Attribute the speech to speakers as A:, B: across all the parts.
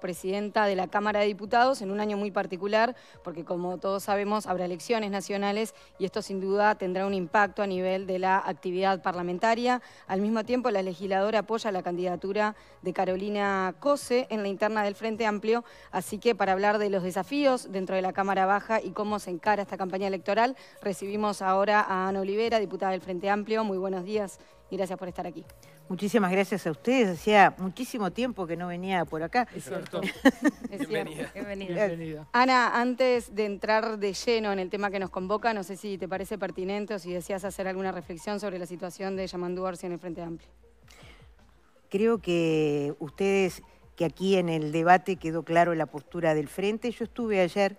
A: presidenta de la Cámara de Diputados en un año muy particular, porque como todos sabemos habrá elecciones nacionales y esto sin duda tendrá un impacto a nivel de la actividad parlamentaria. Al mismo tiempo, la legisladora apoya la candidatura de Carolina Cose en la interna del Frente Amplio, así que para hablar de los desafíos dentro de la Cámara Baja y cómo se encara esta campaña electoral, recibimos ahora a Ana Olivera, diputada del Frente Amplio. Muy buenos días y gracias por estar aquí.
B: Muchísimas gracias a ustedes. Hacía muchísimo tiempo que no venía por acá. Es cierto.
A: es Cierto. Ana, antes de entrar de lleno en el tema que nos convoca, no sé si te parece pertinente o si deseas hacer alguna reflexión sobre la situación de Yamandú Orsi en el Frente Amplio.
B: Creo que ustedes, que aquí en el debate quedó claro la postura del Frente. Yo estuve ayer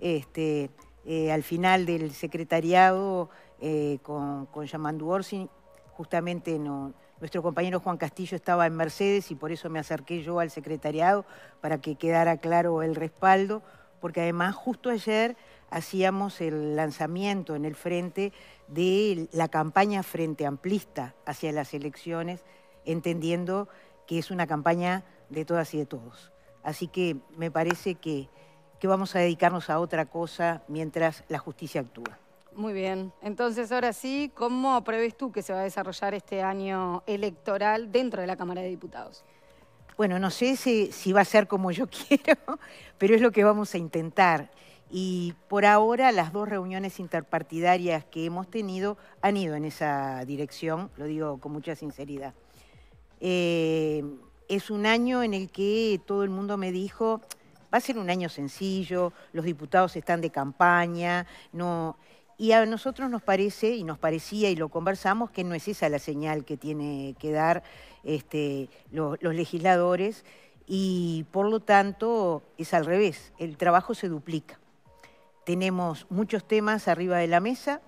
B: este, eh, al final del secretariado eh, con, con Yamandú Orsi, justamente no nuestro compañero Juan Castillo estaba en Mercedes y por eso me acerqué yo al secretariado para que quedara claro el respaldo, porque además justo ayer hacíamos el lanzamiento en el frente de la campaña Frente Amplista hacia las elecciones, entendiendo que es una campaña de todas y de todos. Así que me parece que, que vamos a dedicarnos a otra cosa mientras la justicia actúa.
A: Muy bien. Entonces, ahora sí, ¿cómo prevés tú que se va a desarrollar este año electoral dentro de la Cámara de Diputados?
B: Bueno, no sé si, va a ser como yo quiero, pero es lo que vamos a intentar. Y por ahora las dos reuniones interpartidarias que hemos tenido han ido en esa dirección, lo digo con mucha sinceridad. Eh, es un año en el que todo el mundo me dijo, va a ser un año sencillo, los diputados están de campaña, no... Y a nosotros nos parece, y nos parecía, y lo conversamos, que no es esa la señal que tiene que dar este, los legisladores, y por lo tanto es al revés, el trabajo se duplica. Tenemos muchos temas arriba de la mesa,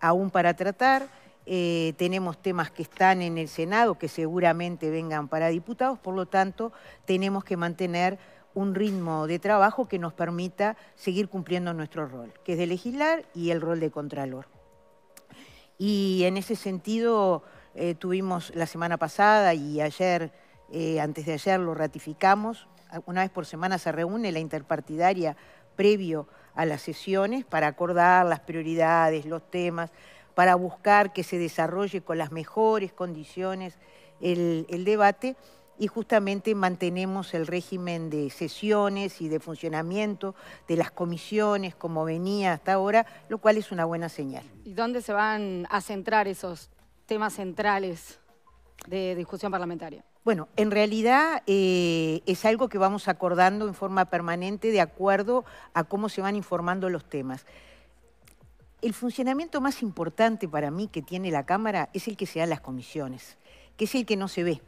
B: aún para tratar, eh, tenemos temas que están en el Senado, que seguramente vengan para diputados, por lo tanto tenemos que mantener un ritmo de trabajo que nos permita seguir cumpliendo nuestro rol, que es de legislar y el rol de contralor. Y en ese sentido eh, tuvimos la semana pasada y ayer, eh, antes de ayer lo ratificamos, una vez por semana se reúne la interpartidaria previo a las sesiones para acordar las prioridades, los temas, para buscar que se desarrolle con las mejores condiciones el debate y justamente mantenemos el régimen de sesiones y de funcionamiento de las comisiones como venía hasta ahora, lo cual es una buena señal.
A: ¿Y dónde se van a centrar esos temas centrales de discusión parlamentaria?
B: Bueno, en realidad eh, es algo que vamos acordando en forma permanente de acuerdo a cómo se van informando los temas. El funcionamiento más importante para mí que tiene la Cámara es el que se da en las comisiones, que es el que no se ve.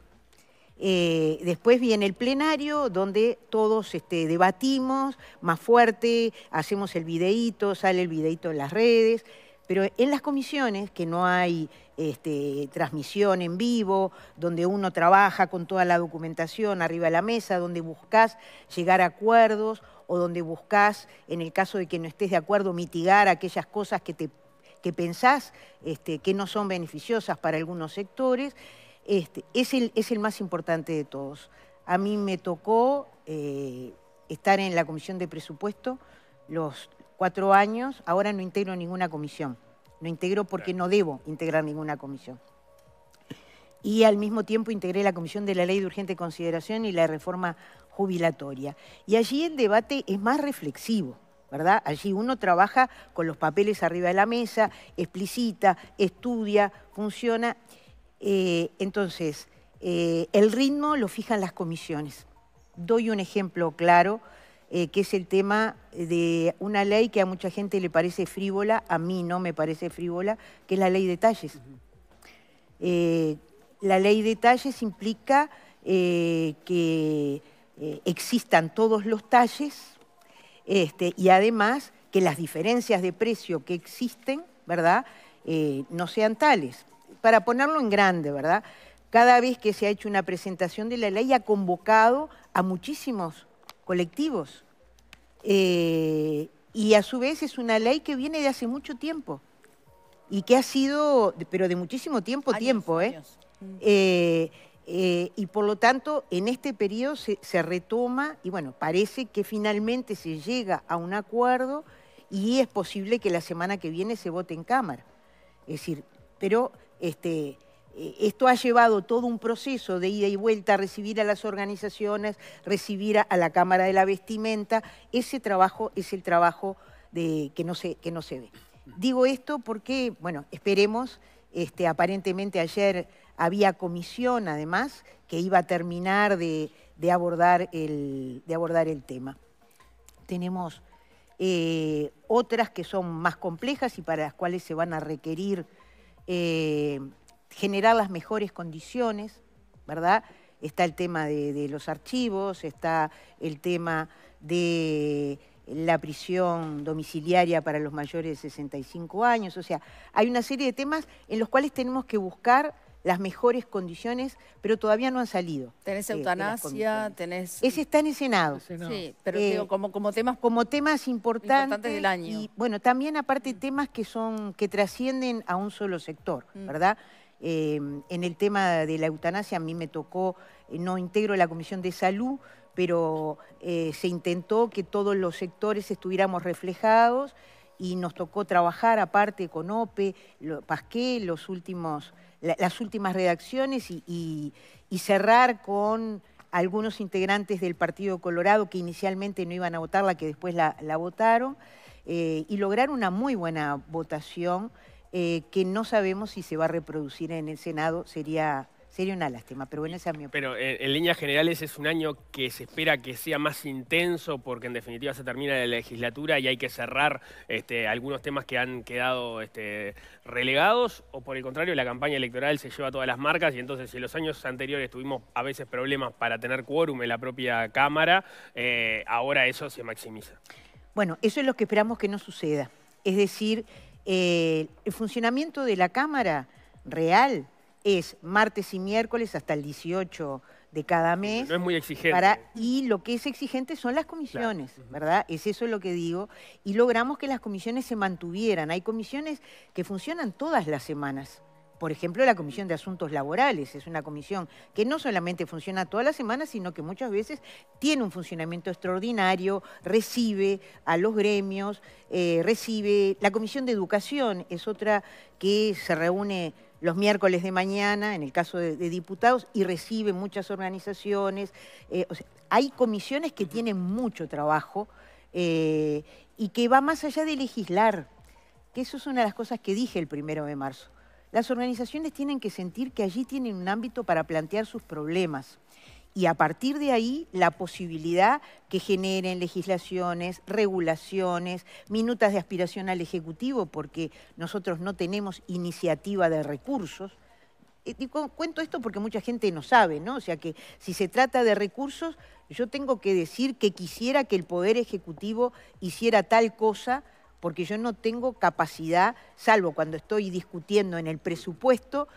B: Eh, después viene el plenario, donde todos este, debatimos más fuerte, hacemos el videíto, sale el videíto en las redes, pero en las comisiones, que no hay este, transmisión en vivo, donde uno trabaja con toda la documentación arriba de la mesa, donde buscas llegar a acuerdos o donde buscas, en el caso de que no estés de acuerdo, mitigar aquellas cosas que, que pensás este, que no son beneficiosas para algunos sectores este, es, el, es el más importante de todos. A mí me tocó eh, estar en la Comisión de Presupuesto los cuatro años, ahora no integro ninguna comisión, no integro porque no debo integrar ninguna comisión. Y al mismo tiempo integré la Comisión de la Ley de Urgente Consideración y la Reforma Jubilatoria. Y allí el debate es más reflexivo. ¿verdad? Allí uno trabaja con los papeles arriba de la mesa, explicita, estudia, funciona. Eh, entonces, eh, el ritmo lo fijan las comisiones. Doy un ejemplo claro, eh, que es el tema de una ley que a mucha gente le parece frívola, a mí no me parece frívola, que es la ley de talles. la ley de talles implica que existan todos los talles este, y además que las diferencias de precio que existen, ¿verdad?, no sean tales para ponerlo en grande, ¿verdad? Cada vez que se ha hecho una presentación de la ley ha convocado a muchísimos colectivos. Eh, y a su vez es una ley que viene de hace mucho tiempo y que ha sido, pero de muchísimo tiempo, tiempo, ¿eh? Eh, ¿eh? Y por lo tanto, en este periodo se, se, retoma y bueno, parece que finalmente se llega a un acuerdo y es posible que la semana que viene se vote en Cámara. Es decir, pero este, eh, esto ha llevado todo un proceso de ida y vuelta, a recibir a las organizaciones, recibir a, la Cámara de la Vestimenta. Ese trabajo es el trabajo de, que, no se, que no se ve. Digo esto porque, bueno, esperemos, este, aparentemente ayer había comisión además que iba a terminar de, abordar, el, de abordar el tema. Tenemos eh, otras que son más complejas y para las cuales se van a requerir eh, generar las mejores condiciones, ¿verdad? Está el tema de, de los archivos, está el tema de la prisión domiciliaria para los mayores de 65 años, o sea, hay una serie de temas en los cuales tenemos que buscar las mejores condiciones, pero todavía no han salido. Tenés eh, eutanasia, tenés... Ese está en el Senado. Sí, pero eh, digo, como, como temas... Como temas importantes, del año. Y bueno, también aparte temas que, son, que trascienden a un solo sector, mm. ¿verdad? Eh, en el tema de la eutanasia a mí me tocó, no integro la Comisión de Salud, pero se intentó que todos los sectores estuviéramos reflejados y nos tocó trabajar aparte con OPE, lo, los últimos, las últimas redacciones y, cerrar con algunos integrantes del Partido Colorado que inicialmente no iban a votarla, que después la, votaron, eh, y lograr una muy buena votación eh, que no sabemos si se va a reproducir en el Senado, sería Sería una lástima, pero bueno, ese es mi
C: opinión. Pero eh, en, líneas generales es un año que se espera que sea más intenso porque en definitiva se termina la legislatura y hay que cerrar este, algunos temas que han quedado este, relegados o por el contrario la campaña electoral se lleva todas las marcas y entonces si en los años anteriores tuvimos a veces problemas para tener quórum en la propia Cámara, eh, ahora eso se maximiza.
B: Bueno, eso es lo que esperamos que no suceda. Es decir, eh, el funcionamiento de la Cámara real es martes y miércoles hasta el 18 de cada mes. No es muy exigente. y lo que es exigente son las comisiones, ¿verdad? Es eso lo que digo. Y logramos que las comisiones se mantuvieran. Hay comisiones que funcionan todas las semanas. Por ejemplo, la Comisión de Asuntos Laborales es una comisión que no solamente funciona todas las semanas, sino que muchas veces tiene un funcionamiento extraordinario, recibe a los gremios, eh, recibe... La Comisión de Educación es otra que se reúne los miércoles de mañana, en el caso de, diputados, y recibe muchas organizaciones. Eh, hay comisiones que tienen mucho trabajo eh, y que va más allá de legislar, que eso es una de las cosas que dije el primero de marzo. Las organizaciones tienen que sentir que allí tienen un ámbito para plantear sus problemas y a partir de ahí la posibilidad que generen legislaciones, regulaciones, minutas de aspiración al Ejecutivo, porque nosotros no tenemos iniciativa de recursos. cuento esto porque mucha gente no sabe, ¿no? O sea que si se trata de recursos, yo tengo que decir que quisiera que el Poder Ejecutivo hiciera tal cosa porque yo no tengo capacidad, salvo cuando estoy discutiendo en el presupuesto,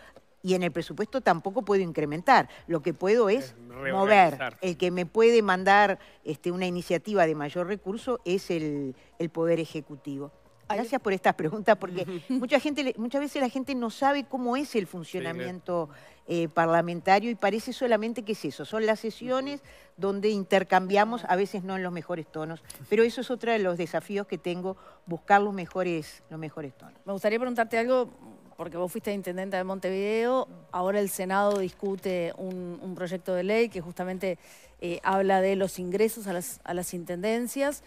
B: y en el presupuesto tampoco puedo incrementar. Lo que puedo es, mover. El que me puede mandar este, una iniciativa de mayor recurso es el, Poder Ejecutivo. Gracias por estas preguntas, porque mucha gente, muchas veces la gente no sabe cómo es el funcionamiento eh, parlamentario y parece solamente que es eso, son las sesiones donde intercambiamos, a veces no en los mejores tonos, pero eso es otro de los desafíos que tengo, buscar los mejores, los mejores tonos. Me gustaría preguntarte algo porque vos fuiste intendente de Montevideo, ahora el Senado discute un, proyecto de ley que justamente eh, habla de los ingresos a las, intendencias,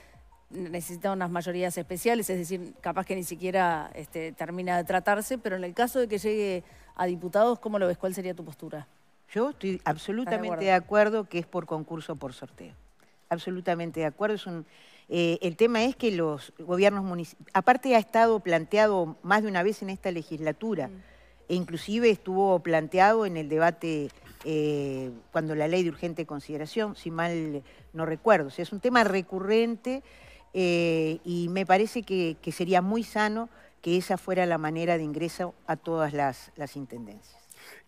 B: necesita unas mayorías especiales, es decir, capaz que ni siquiera este, termina de tratarse, pero en el caso de que llegue a diputados, ¿cómo lo ves? ¿Cuál sería tu postura? Yo estoy absolutamente de acuerdo? que es por concurso o por sorteo. Absolutamente de acuerdo, es un eh, el tema es que los gobiernos municipales, aparte ha estado planteado más de una vez en esta legislatura, mm. e inclusive estuvo planteado en el debate eh, cuando la ley de urgente consideración, si mal no recuerdo. O es un tema recurrente eh, y me parece que, sería muy sano que esa fuera la manera de ingreso a todas las intendencias.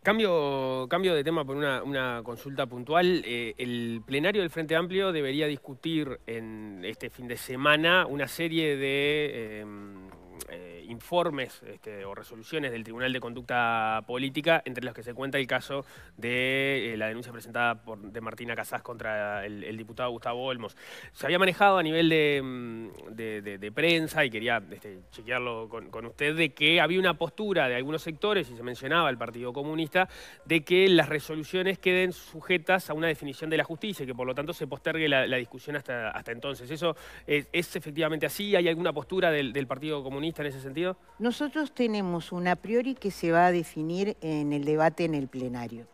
C: Cambio, de tema por una, consulta puntual. Eh, el plenario del Frente Amplio debería discutir en este fin de semana una serie de em, eh, informes este, o resoluciones del Tribunal de Conducta Política, entre los que se cuenta el caso de eh, la denuncia presentada por, de Martina Casas contra el, diputado Gustavo Olmos. Se había manejado a nivel de, mm, prensa, y quería este, chequearlo con, usted, de que había una postura de algunos sectores, y se mencionaba el Partido Comunista, de que las resoluciones queden sujetas a una definición de la justicia y que por lo tanto se postergue la, discusión hasta, entonces. ¿Eso es, efectivamente así? ¿Hay alguna postura del Partido Comunista? en ese sentido?
B: Nosotros tenemos una priori que se va a definir en el debate en el plenario.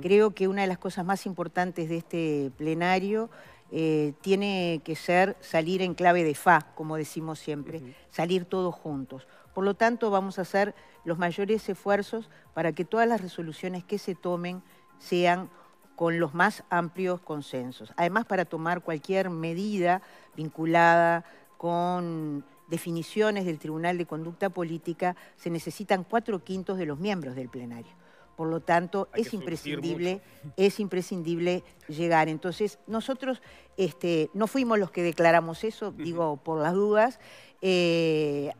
B: Creo que una de las cosas más importantes de este plenario eh, tiene que ser salir en clave de fa, como decimos siempre, salir todos juntos. Por lo tanto, vamos a hacer los mayores esfuerzos para que todas las resoluciones que se tomen sean con los más amplios consensos. Además, para tomar cualquier medida vinculada con definiciones del Tribunal de Conducta Política se necesitan cuatro quintos de los miembros del plenario. Por lo tanto, es imprescindible, es imprescindible llegar. Entonces, nosotros este, no fuimos los que declaramos eso, digo por las dudas. Eh,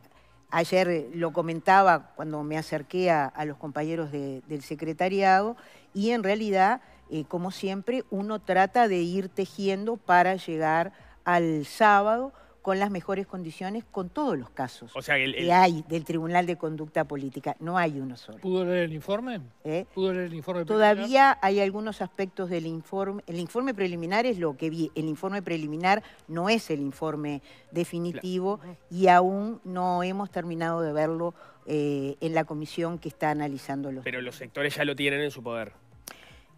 B: ayer lo comentaba cuando me acerqué a, los compañeros del secretariado y en realidad, eh, como siempre, uno trata de ir tejiendo para llegar al sábado con las mejores condiciones con todos los casos o
C: sea,
D: que hay
B: del Tribunal de Conducta Política. No hay uno solo.
D: ¿Pudo leer el informe? ¿Eh? ¿Pudo leer el informe Todavía
B: hay algunos aspectos del informe. El informe preliminar es lo que vi. El informe preliminar no es el informe definitivo y aún no hemos terminado de verlo eh, en la comisión que está analizando Pero
C: los sectores ya lo tienen en su poder.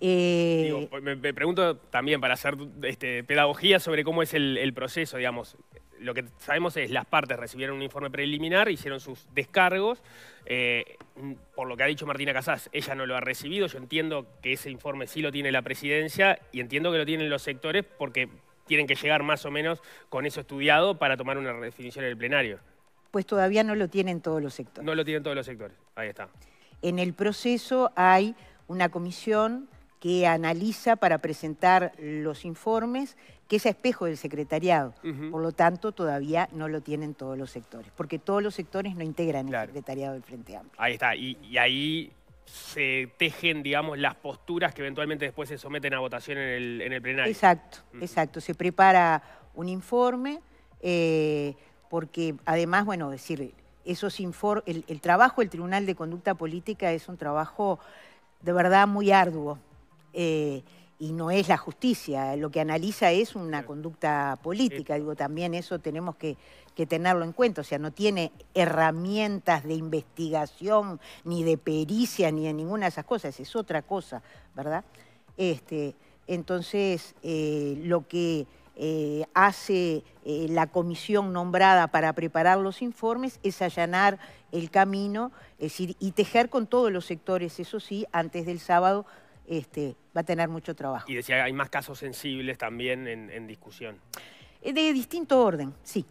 B: Eh,
C: pues, me, pregunto también para hacer este, pedagogía sobre cómo es el, proceso, digamos. Lo que sabemos es las partes recibieron un informe preliminar, hicieron sus descargos. Eh, por lo que ha dicho Martina Casas ella no lo ha recibido. Yo entiendo que ese informe sí lo tiene la presidencia y entiendo que lo tienen los sectores porque tienen que llegar más o menos con eso estudiado para tomar una definición en el plenario.
B: Pues todavía no lo tienen todos los sectores.
C: No lo tienen todos los sectores, ahí está.
B: En el proceso hay una comisión que analiza para presentar los informes, que es a espejo del secretariado. Por lo tanto, todavía no lo tienen todos los sectores, porque todos los sectores no integran el secretariado del Frente Amplio.
C: Ahí está, y, ahí se tejen, digamos, las posturas que eventualmente después se someten a votación en el, en el plenario. Exacto,
B: exacto. Se prepara un informe, eh, porque además, bueno, decir, esos el, el trabajo del Tribunal de Conducta Política es un trabajo de verdad muy arduo, eh, y no es la justicia, lo que analiza es una conducta política, eh. digo, también eso tenemos que, tenerlo en cuenta, o sea, no tiene herramientas de investigación, ni de pericia, ni de ninguna de esas cosas, es otra cosa, ¿verdad? Este, entonces, eh, lo que hace la comisión nombrada para preparar los informes es allanar el camino, es decir, y tejer con todos los sectores, eso sí, antes del sábado este, va a tener mucho trabajo.
C: Y decía, hay más casos sensibles también en, discusión.
B: Eh, de distinto orden, sí.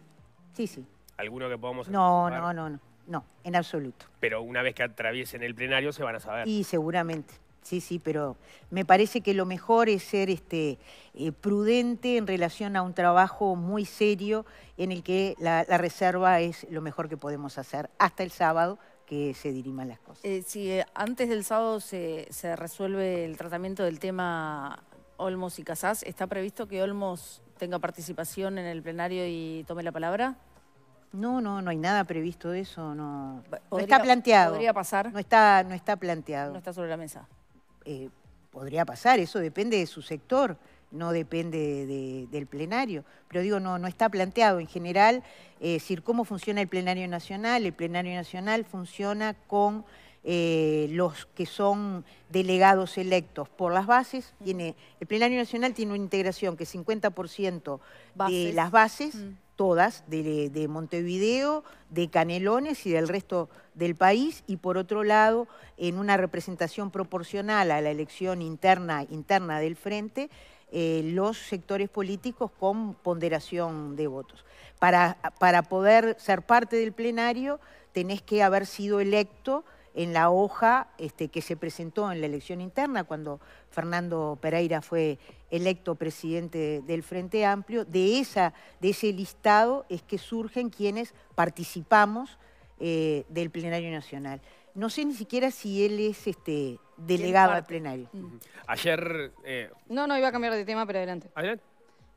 B: Sí, sí.
C: ¿Alguno que podamos... No, no,
B: no, no, no, en absoluto.
C: Pero una vez que atraviesen el plenario se van a saber. Y
B: seguramente, sí, sí, pero me parece que lo mejor es ser este, eh, prudente en relación a un trabajo muy serio en el que la reserva es lo mejor que podemos hacer hasta el sábado que se diriman las
A: cosas. Eh, si eh, antes del sábado
B: se, resuelve
A: el tratamiento del tema Olmos y Casas, ¿está previsto que Olmos tenga participación en el plenario y tome la palabra?
B: No, no, no hay nada previsto de eso, no, está planteado. ¿Podría pasar? No está, no está planteado. No está sobre la mesa. Eh, podría pasar, eso depende de su sector no depende del plenario, pero digo, no, no está planteado en general, eh, decir, cómo funciona el plenario nacional. El plenario nacional funciona con eh, los que son delegados electos por las bases. Tiene, el plenario nacional tiene una integración que es 50% de las bases, todas, de, de Montevideo, de Canelones y del resto del país y por otro lado en una representación proporcional a la elección interna, interna del frente eh, los sectores políticos con ponderación de votos. Para, para poder ser parte del plenario tenés que haber sido electo en la hoja este, que se presentó en la elección interna cuando Fernando Pereira fue electo presidente del Frente Amplio, de, esa, de ese listado es que surgen quienes participamos eh, del Plenario Nacional. No sé ni siquiera si él es este, delegado al plenario.
C: Ayer... Eh,
A: no, no, iba a cambiar de tema, pero adelante. adelante.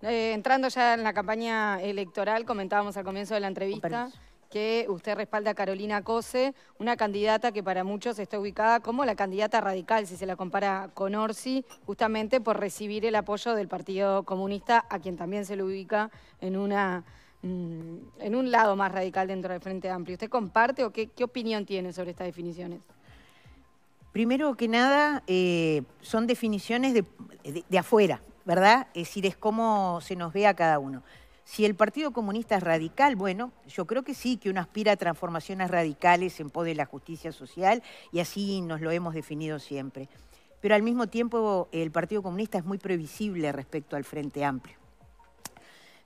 A: Eh, entrando ya en la campaña electoral, comentábamos al comienzo de la entrevista que usted respalda a Carolina Cose, una candidata que para muchos está ubicada como la candidata radical, si se la compara con Orsi, justamente por recibir el apoyo del Partido Comunista, a quien también se le ubica en mm, un lado más radical dentro del Frente Amplio. ¿Usted comparte o qué opinión tiene sobre estas definiciones?
B: Primero que nada, eh, son definiciones de, de, afuera, ¿verdad? Es decir, es cómo se nos ve a cada uno. Si el Partido Comunista es radical, bueno, yo creo que sí, que uno aspira a transformaciones radicales en pos de la justicia social y así nos lo hemos definido siempre. Pero al mismo tiempo el Partido Comunista es muy previsible respecto al Frente Amplio.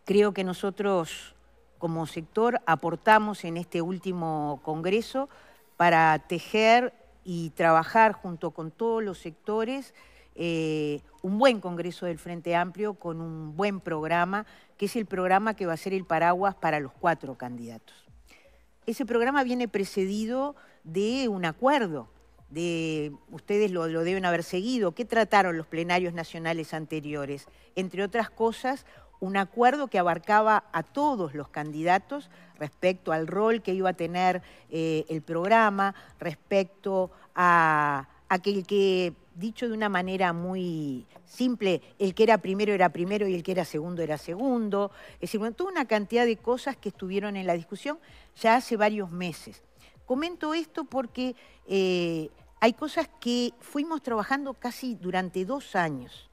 B: Creo que nosotros como sector aportamos en este último Congreso para tejer y trabajar junto con todos los sectores eh, un buen Congreso del Frente Amplio con un buen programa, que es el programa que va a ser el paraguas para los cuatro candidatos. Ese programa viene precedido de un acuerdo, de ustedes lo, lo deben haber seguido, ¿qué trataron los plenarios nacionales anteriores? Entre otras cosas, un acuerdo que abarcaba a todos los candidatos respecto al rol que iba a tener eh, el programa, respecto a aquel que, dicho de una manera muy simple, el que era primero era primero y el que era segundo era segundo. Es decir, bueno, toda una cantidad de cosas que estuvieron en la discusión ya hace varios meses. Comento esto porque eh, hay cosas que fuimos trabajando casi durante dos años.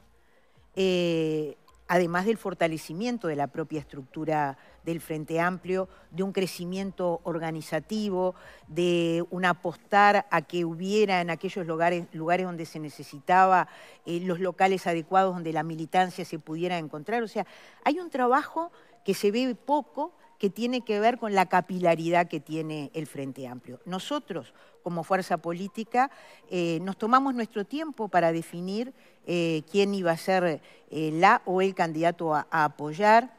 B: Eh, además del fortalecimiento de la propia estructura del Frente Amplio, de un crecimiento organizativo, de un apostar a que hubiera en aquellos lugares, lugares donde se necesitaba eh, los locales adecuados donde la militancia se pudiera encontrar. O sea, hay un trabajo que se ve poco, que tiene que ver con la capilaridad que tiene el Frente Amplio. Nosotros, como fuerza política, eh, nos tomamos nuestro tiempo para definir eh, quién iba a ser eh, la o el candidato a, apoyar.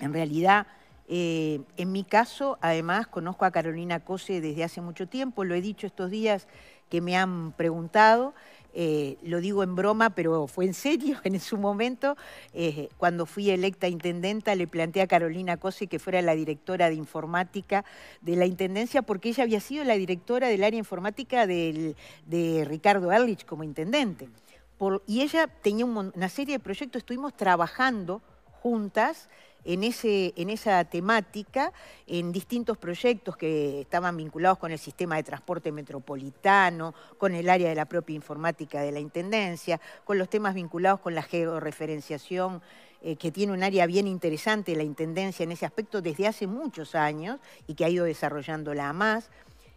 B: En realidad, en mi caso, además, conozco a Carolina Cose desde hace mucho tiempo, lo he dicho estos días que me han preguntado. Eh, lo digo en broma, pero fue en serio en su momento, eh, cuando fui electa intendenta le planteé a Carolina Cosi que fuera la directora de informática de la Intendencia, porque ella había sido la directora del área informática de Ricardo Erlich como intendente. y ella tenía una serie de proyectos, estuvimos trabajando juntas en, ese, en esa temática en distintos proyectos que estaban vinculados con el sistema de transporte metropolitano, con el área de la propia informática de la Intendencia, con los temas vinculados con la georreferenciación eh, que tiene un área bien interesante la Intendencia en ese aspecto desde hace muchos años y que ha ido desarrollándola más.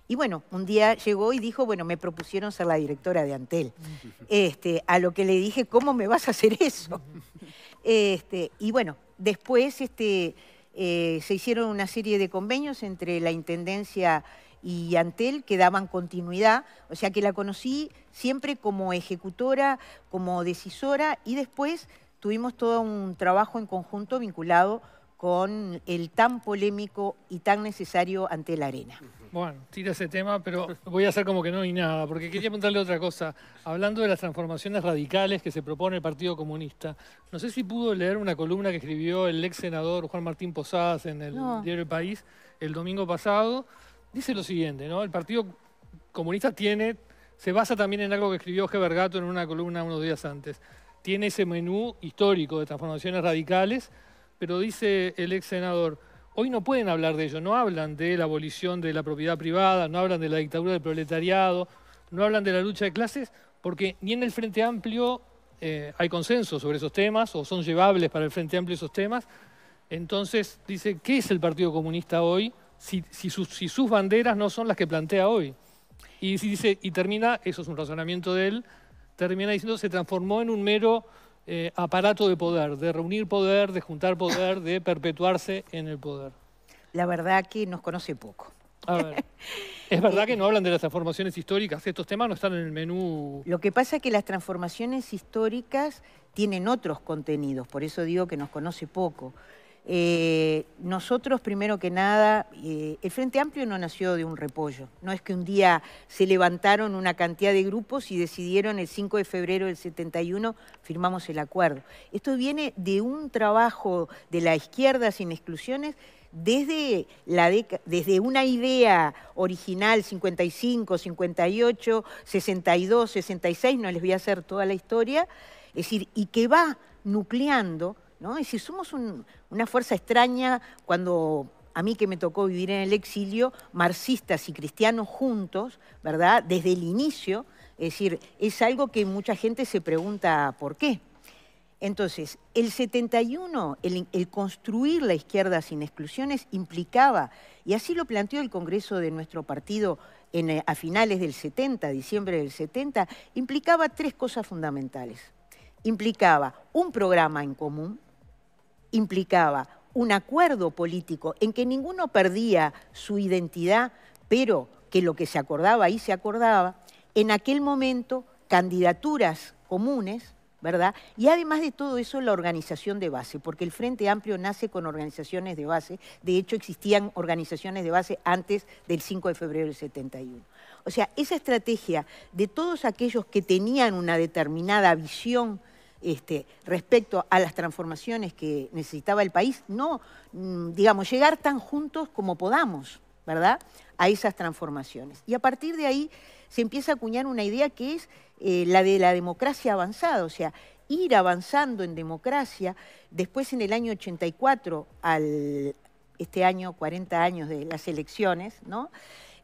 B: Y bueno, un día llegó y dijo, bueno, me propusieron ser la directora de Antel. Mm. Este, a lo que le dije, ¿cómo me vas a hacer eso? Este, y bueno, después este, eh, se hicieron una serie de convenios entre la Intendencia y Antel que daban continuidad, o sea que la conocí siempre como ejecutora, como decisora y después tuvimos todo un trabajo en conjunto vinculado con el tan polémico y tan necesario ante la arena. Bueno,
D: tira ese tema, pero voy a hacer como que no hay nada, porque quería preguntarle otra cosa. Hablando de las transformaciones radicales que se propone el Partido Comunista, no sé si pudo leer una columna que escribió el ex senador Juan Martín Posadas en el diario El País el domingo pasado. Dice lo siguiente, ¿no? El Partido Comunista tiene, se basa también en algo que escribió Jorge Vergato en una columna unos días antes. Tiene ese menú histórico de transformaciones radicales pero dice el ex senador, hoy no pueden hablar de ello, no hablan de la abolición de la propiedad privada, no hablan de la dictadura del proletariado, no hablan de la lucha de clases, porque ni en el Frente Amplio eh, hay consenso sobre esos temas o son llevables para el Frente Amplio esos temas. Entonces, dice, ¿qué es el Partido Comunista hoy si, sus, banderas no son las que plantea hoy? Y, dice, y termina, eso es un razonamiento de él, termina diciendo, se transformó en un mero eh, aparato de poder, de reunir poder, de juntar poder, de perpetuarse en el poder. La verdad que nos conoce poco. A ver.
B: Es verdad eh, que no hablan de las transformaciones históricas, estos temas no están en el menú. Lo que pasa es que las transformaciones históricas tienen otros contenidos, por eso digo que nos conoce poco. Eh, nosotros, primero que nada, eh, el Frente Amplio no nació de un repollo. No es que un día se levantaron una cantidad de grupos y decidieron el 5 de febrero del 71 firmamos el acuerdo. Esto viene de un trabajo de la izquierda sin exclusiones desde, la desde una idea original 55, 58, 62, 66, no les voy a hacer toda la historia, es decir, y que va nucleando ¿no? Es decir, somos una fuerza extraña cuando a mí que me tocó vivir en el exilio, marxistas y cristianos juntos, ¿verdad? Desde el inicio, es decir, es algo que mucha gente se pregunta por qué. Entonces, el 71, el, construir la izquierda sin exclusiones implicaba, y así lo planteó el Congreso de nuestro partido eh, a finales del 70, diciembre del 70, implicaba tres cosas fundamentales. Implicaba un programa en común, implicaba un acuerdo político en que ninguno perdía su identidad, pero que lo que se acordaba ahí se acordaba, en aquel momento candidaturas comunes, ¿verdad? Y además de todo eso, la organización de base, porque el Frente Amplio nace con organizaciones de base, de hecho existían organizaciones de base antes del 5 de febrero del 71. O sea, esa estrategia de todos aquellos que tenían una determinada visión este, respecto a las transformaciones que necesitaba el país, no, mm, digamos, llegar tan juntos como podamos, ¿verdad?, a esas transformaciones. Y a partir de ahí se empieza a acuñar una idea que es eh, la de la democracia avanzada, o sea, ir avanzando en democracia. Después, en el año 84, al, este año, 40 años de las elecciones, ¿no?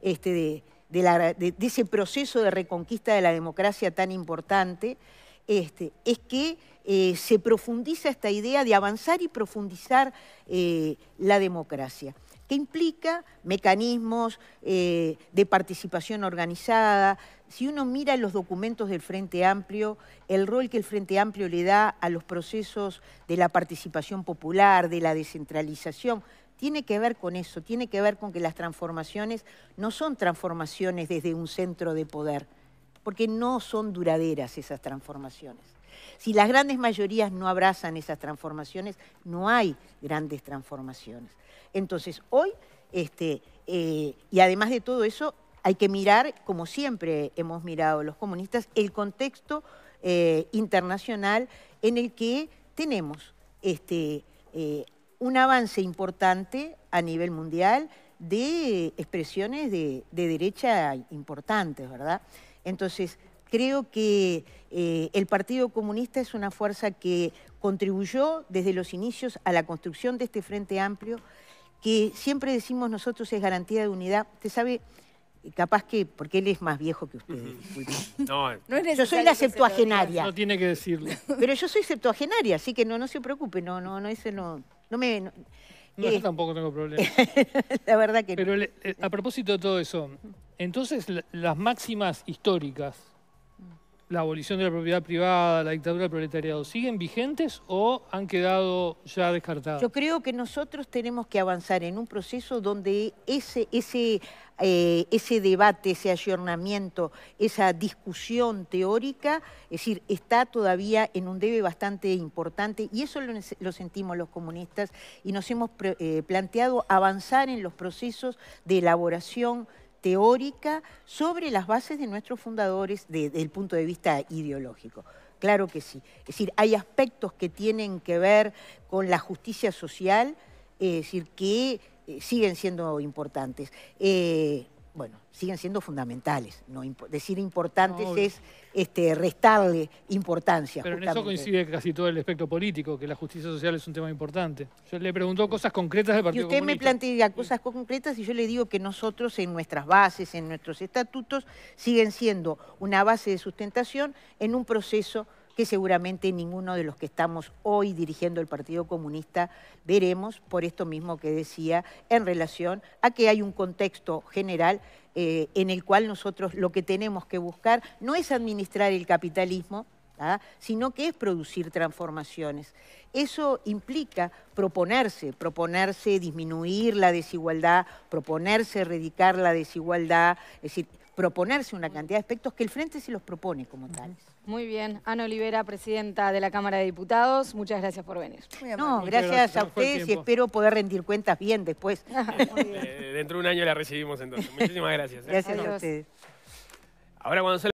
B: Este, de, ese proceso de reconquista de la democracia tan importante, este, es que eh, se profundiza esta idea de avanzar y profundizar eh, la democracia que implica mecanismos eh, de participación organizada. Si uno mira los documentos del Frente Amplio, el rol que el Frente Amplio le da a los procesos de la participación popular, de la descentralización, tiene que ver con eso, tiene que ver con que las transformaciones no son transformaciones desde un centro de poder, porque no son duraderas esas transformaciones. Si las grandes mayorías no abrazan esas transformaciones, no hay grandes transformaciones. Entonces, hoy, este, eh, y además de todo eso, hay que mirar, como siempre hemos mirado los comunistas, el contexto eh, internacional en el que tenemos este, eh, un avance importante a nivel mundial de expresiones de, de derecha importantes, ¿verdad? Entonces, creo que eh, el Partido Comunista es una fuerza que contribuyó desde los inicios a la construcción de este Frente Amplio, que siempre decimos nosotros es garantía de unidad. Usted sabe, eh, capaz que, porque él es más viejo que usted.
C: no, eh.
D: yo soy la septuagenaria. No tiene que
B: decirlo. Pero yo soy septuagenaria, así que no, no se preocupe, no, no, no, no, no me... No, yo
D: tampoco tengo problema. la verdad que no. Pero a propósito de todo eso, entonces, las máximas históricas, la abolición de la propiedad privada, la dictadura del proletariado, ¿siguen vigentes o han quedado ya descartadas? Yo
B: creo que nosotros tenemos que avanzar en un proceso donde ese, ese, eh, ese debate, ese ayornamiento, esa discusión teórica, es decir, está todavía en un debe bastante importante y eso lo, sentimos los comunistas y nos hemos eh, planteado avanzar en los procesos de elaboración teórica sobre las bases de nuestros fundadores desde el punto de vista ideológico. Claro que sí. Es decir, hay aspectos que tienen que ver con la justicia social, es decir, que eh, siguen siendo importantes. Eh, bueno, siguen siendo fundamentales. decir importantes es este, restarle importancia. Pero en eso coincide
D: casi todo el aspecto político, que la justicia social es un tema importante. Yo le pregunto cosas concretas del Partido Y usted me
B: plantea cosas concretas y yo le digo que nosotros en nuestras bases, en nuestros estatutos, siguen siendo una base de sustentación en un proceso que seguramente ninguno de los que estamos hoy dirigiendo el Partido Comunista veremos por esto mismo que decía en relación a que hay un contexto general eh, en el cual nosotros lo que tenemos que buscar no es administrar el capitalismo, ¿ah? sino que es producir transformaciones. Eso implica proponerse, proponerse disminuir la desigualdad, proponerse erradicar la desigualdad, es decir, proponerse una cantidad de aspectos que el Frente se los propone como tales.
A: Muy bien. Ana Olivera, presidenta de la Cámara de Diputados, muchas gracias por venir. No, gracias, a ustedes y espero poder
B: rendir cuentas bien después.
C: Eh, dentro de un año la recibimos entonces. Muchísimas gracias. ¿eh? Gracias a ustedes. Ahora cuando